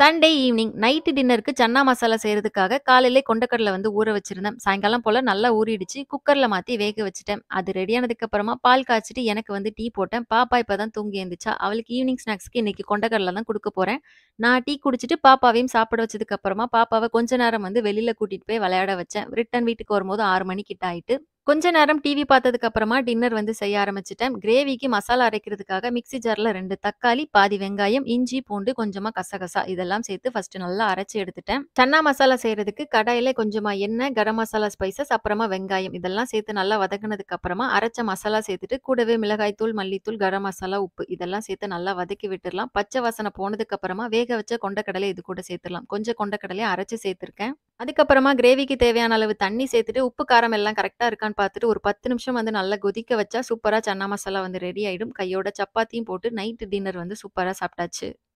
Sunday evening night டின்னருக்கு சன்னா மசாலா செய்கிறதுக்காக காலையிலே கொண்டக்கடலை வந்து ஊற வச்சுருந்தேன் சாயங்காலம் போல் நல்லா ஊறிடுச்சு குக்கரில் மாற்றி வேக வச்சுட்டேன் அது ரெடியானதுக்கு அப்புறமா பால் காய்ச்சிட்டு எனக்கு வந்து டீ போட்டேன் பாப்பா இப்போ தான் தூங்கி எழுந்துச்சா அவளுக்கு ஈவினிங் ஸ்நாக்ஸ்க்கு இன்னைக்கு கொண்டக்கடலை தான் கொடுக்க போகிறேன் நான் டீ குடிச்சிட்டு பாப்பாவையும் சாப்பிட வச்சதுக்கு அப்புறமா பாப்பாவை கொஞ்ச நேரம் வந்து வெளியில் கூட்டிகிட்டு போய் விளையாட வச்சேன் ரிட்டன் வீட்டுக்கு வரும்போது ஆறு மணிக்கிட்ட ஆயிட்டு கொஞ்ச நேரம் டிவி பார்த்ததுக்கு அப்புறமா டின்னர் வந்து செய்ய ஆரம்பிச்சிட்டேன் கிரேவிக்கு மசாலா அரைக்கிறதுக்காக மிக்சி ஜாரில் ரெண்டு தக்காளி பாதி வெங்காயம் இஞ்சி பூண்டு கொஞ்சமாக கசகசா இதெல்லாம் சேர்த்து ஃபர்ஸ்ட் நல்லா அரைச்சி எடுத்துட்டேன் சன்னா மசாலா செய்யறதுக்கு கடையில் கொஞ்சமாக எண்ணெய் கரம் மசாலா ஸ்பைசஸ் அப்புறமா வெங்காயம் இதெல்லாம் சேர்த்து நல்லா வதக்கினதுக்கு அப்புறமா அரைச்ச மசாலா சேர்த்துட்டு கூடவே மிளகாய்த்தூள் மல்லித்தூள் கரம் மசாலா உப்பு இதெல்லாம் சேர்த்து நல்லா வதக்கி விட்டுடலாம் பச்சை வாசனை போனதுக்கு அப்புறமா வேக வச்ச கொண்டக்கடலை இது கூட சேர்த்துடலாம் கொஞ்சம் கொண்டக்கடலையை அரைச்சி சேர்த்துருக்கேன் அதுக்கப்புறமா கிரேவிக்கு தேவையான அளவு தண்ணி சேர்த்துட்டு உப்பு காரம் எல்லாம் கரெக்டாக இருக்கான்னு பார்த்துட்டு ஒரு பத்து நிமிஷம் வந்து நல்லா கொதிக்க வச்சா சூப்பராக சன்னா மசாலா வந்து ரெடி ஆகிடும் கையோட சப்பாத்தியும் போட்டு நைட்டு டின்னர் வந்து சூப்பராக சாப்பிட்டாச்சு